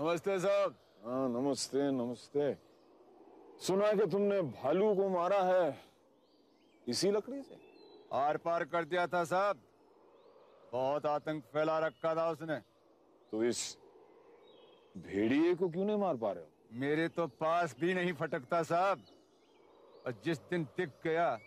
नमस्ते साहब हाँ नमस्ते नमस्ते सुना कि तुमने भालू को मारा है इसी लकड़ी से आर पार कर दिया था साहब बहुत आतंक फैला रखा था उसने तो इस भेड़िए को क्यों नहीं मार पा रहे हो मेरे तो पास भी नहीं फटकता साहब और जिस दिन दिख गया